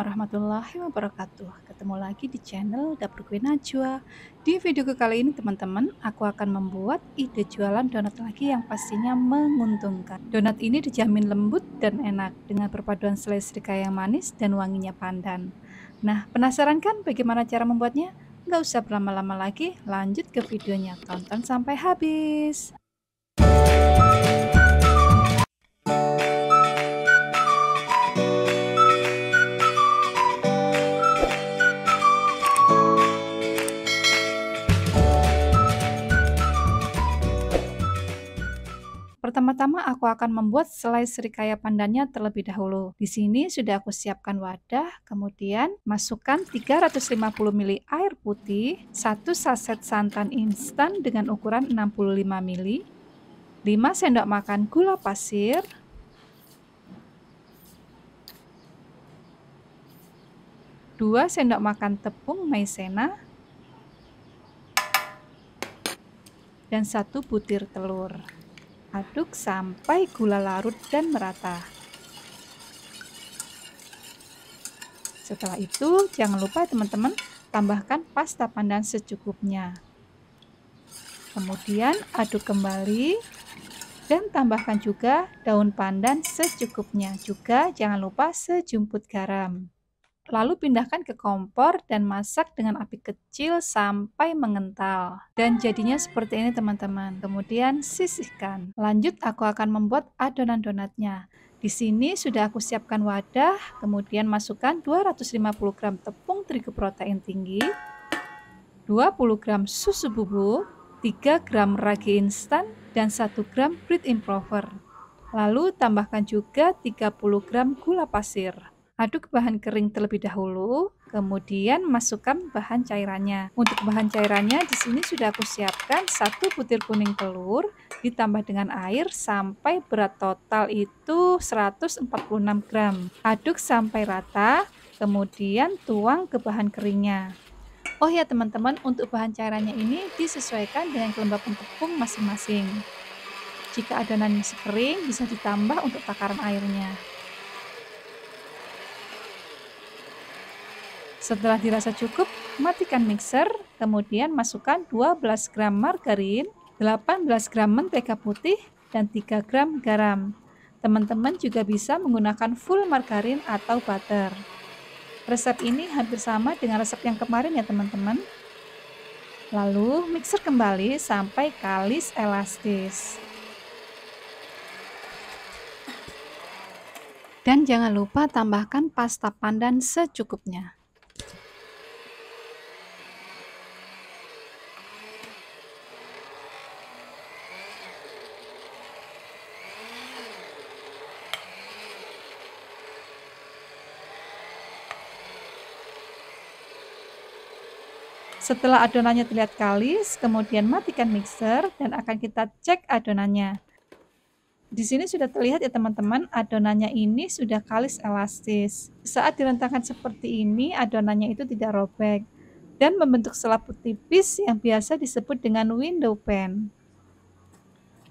warahmatullahi wabarakatuh Ketemu lagi di channel Dapur Kue Najwa Di video kali ini teman-teman Aku akan membuat ide jualan donat lagi yang pastinya menguntungkan Donat ini dijamin lembut dan enak Dengan perpaduan selai serikaya yang manis dan wanginya pandan Nah penasaran kan bagaimana cara membuatnya? Gak usah berlama-lama lagi Lanjut ke videonya Tonton sampai habis Pertama-tama aku akan membuat selai serikaya pandannya terlebih dahulu. Di sini sudah aku siapkan wadah, kemudian masukkan 350 ml air putih, 1 saset santan instan dengan ukuran 65 ml, 5 sendok makan gula pasir, dua sendok makan tepung maizena, dan satu butir telur. Aduk sampai gula larut dan merata. Setelah itu, jangan lupa teman-teman tambahkan pasta pandan secukupnya. Kemudian aduk kembali dan tambahkan juga daun pandan secukupnya. Juga jangan lupa sejumput garam. Lalu pindahkan ke kompor dan masak dengan api kecil sampai mengental. Dan jadinya seperti ini teman-teman. Kemudian sisihkan. Lanjut aku akan membuat adonan donatnya. Di sini sudah aku siapkan wadah, kemudian masukkan 250 gram tepung terigu protein tinggi, 20 gram susu bubuk, 3 gram ragi instan, dan 1 gram bread improver. Lalu tambahkan juga 30 gram gula pasir. Aduk bahan kering terlebih dahulu, kemudian masukkan bahan cairannya. Untuk bahan cairannya di sini sudah aku siapkan satu butir kuning telur ditambah dengan air sampai berat total itu 146 gram. Aduk sampai rata, kemudian tuang ke bahan keringnya. Oh ya teman-teman, untuk bahan cairannya ini disesuaikan dengan kelembapan tepung masing-masing. Jika adonannya masih kering, bisa ditambah untuk takaran airnya. Setelah dirasa cukup, matikan mixer, kemudian masukkan 12 gram margarin, 18 gram mentega putih, dan 3 gram garam. Teman-teman juga bisa menggunakan full margarin atau butter. Resep ini hampir sama dengan resep yang kemarin ya teman-teman. Lalu mixer kembali sampai kalis elastis. Dan jangan lupa tambahkan pasta pandan secukupnya. Setelah adonannya terlihat kalis, kemudian matikan mixer dan akan kita cek adonannya. Di sini sudah terlihat ya teman-teman, adonannya ini sudah kalis elastis. Saat direntangkan seperti ini, adonannya itu tidak robek dan membentuk selaput tipis yang biasa disebut dengan window pan.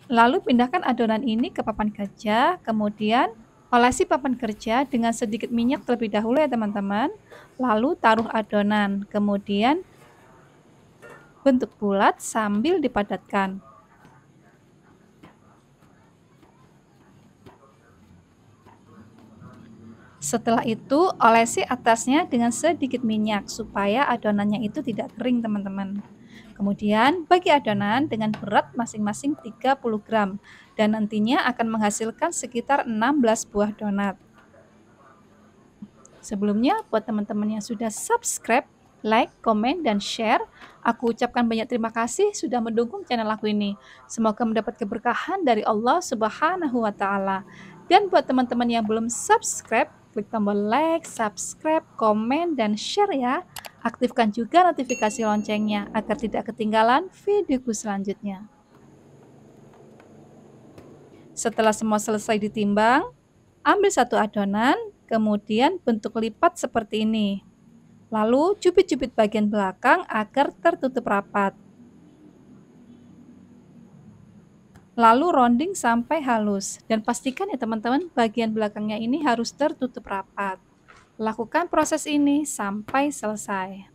Lalu pindahkan adonan ini ke papan kerja, kemudian olesi papan kerja dengan sedikit minyak terlebih dahulu ya teman-teman. Lalu taruh adonan, kemudian bentuk bulat sambil dipadatkan. Setelah itu, olesi atasnya dengan sedikit minyak supaya adonannya itu tidak kering, teman-teman. Kemudian, bagi adonan dengan berat masing-masing 30 gram dan nantinya akan menghasilkan sekitar 16 buah donat. Sebelumnya, buat teman-teman yang sudah subscribe, like, komen, dan share. Aku ucapkan banyak terima kasih sudah mendukung channel aku ini. Semoga mendapat keberkahan dari Allah Subhanahu wa taala. Dan buat teman-teman yang belum subscribe, klik tombol like, subscribe, komen, dan share ya. Aktifkan juga notifikasi loncengnya agar tidak ketinggalan videoku selanjutnya. Setelah semua selesai ditimbang, ambil satu adonan, kemudian bentuk lipat seperti ini. Lalu cubit-cubit bagian belakang agar tertutup rapat. Lalu rounding sampai halus dan pastikan ya teman-teman bagian belakangnya ini harus tertutup rapat. Lakukan proses ini sampai selesai.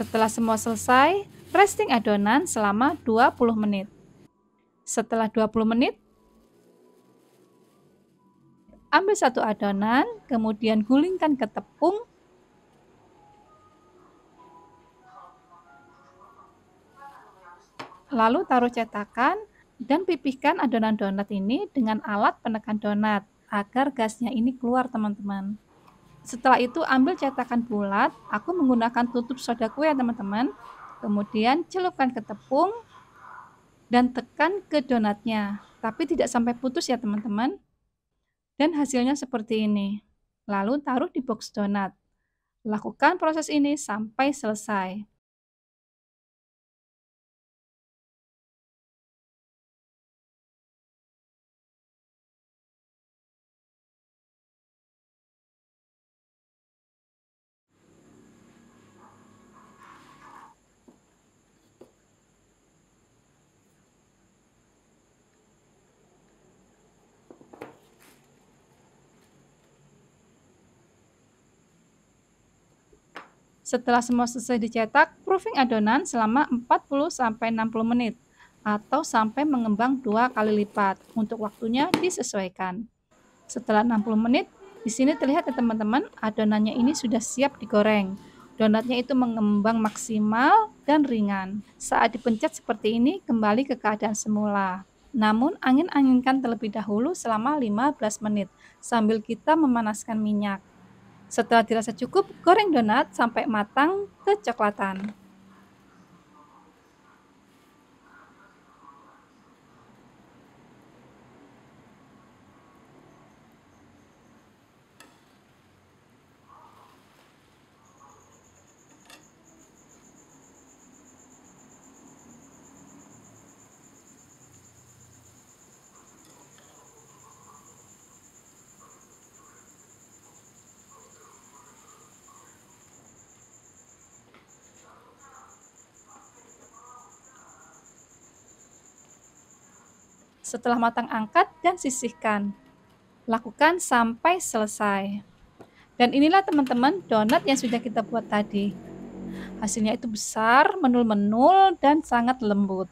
Setelah semua selesai, resting adonan selama 20 menit. Setelah 20 menit, ambil satu adonan, kemudian gulingkan ke tepung. Lalu taruh cetakan dan pipihkan adonan donat ini dengan alat penekan donat agar gasnya ini keluar teman-teman setelah itu ambil cetakan bulat, aku menggunakan tutup soda kue ya teman-teman. Kemudian celupkan ke tepung dan tekan ke donatnya, tapi tidak sampai putus ya teman-teman. Dan hasilnya seperti ini. Lalu taruh di box donat. Lakukan proses ini sampai selesai. Setelah semua selesai dicetak, proofing adonan selama 40-60 menit atau sampai mengembang dua kali lipat. Untuk waktunya disesuaikan. Setelah 60 menit, di sini terlihat ya teman-teman, adonannya ini sudah siap digoreng. Donatnya itu mengembang maksimal dan ringan. Saat dipencet seperti ini, kembali ke keadaan semula. Namun, angin-anginkan terlebih dahulu selama 15 menit sambil kita memanaskan minyak. Setelah dirasa cukup, goreng donat sampai matang kecoklatan. Setelah matang angkat dan sisihkan. Lakukan sampai selesai. Dan inilah teman-teman donat yang sudah kita buat tadi. Hasilnya itu besar, menul-menul, dan sangat lembut.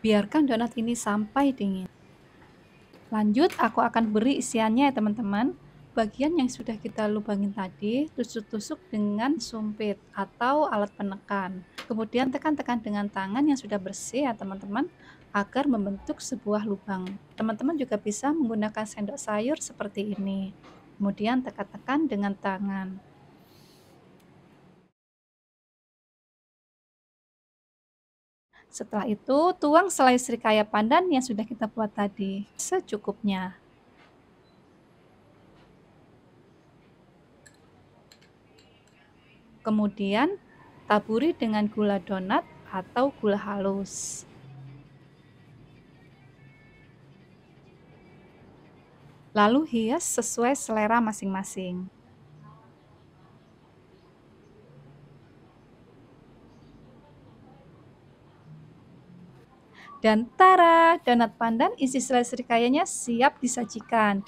Biarkan donat ini sampai dingin. Lanjut, aku akan beri isiannya ya teman-teman bagian yang sudah kita lubangin tadi tusuk-tusuk dengan sumpit atau alat penekan. Kemudian tekan-tekan dengan tangan yang sudah bersih ya teman-teman agar membentuk sebuah lubang. Teman-teman juga bisa menggunakan sendok sayur seperti ini. Kemudian tekan-tekan dengan tangan. Setelah itu, tuang selai serikaya pandan yang sudah kita buat tadi secukupnya. Kemudian, taburi dengan gula donat atau gula halus. lalu hias sesuai selera masing-masing. Dan tara, donat pandan isi selai serikayanya siap disajikan.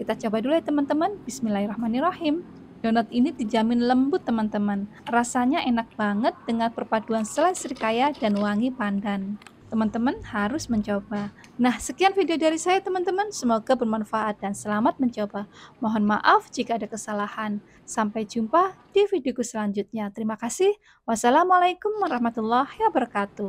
Kita coba dulu ya teman-teman. Bismillahirrahmanirrahim. Donat ini dijamin lembut teman-teman. Rasanya enak banget dengan perpaduan selai serikaya dan wangi pandan. Teman-teman harus mencoba. Nah, sekian video dari saya teman-teman. Semoga bermanfaat dan selamat mencoba. Mohon maaf jika ada kesalahan. Sampai jumpa di videoku selanjutnya. Terima kasih. Wassalamualaikum warahmatullahi wabarakatuh.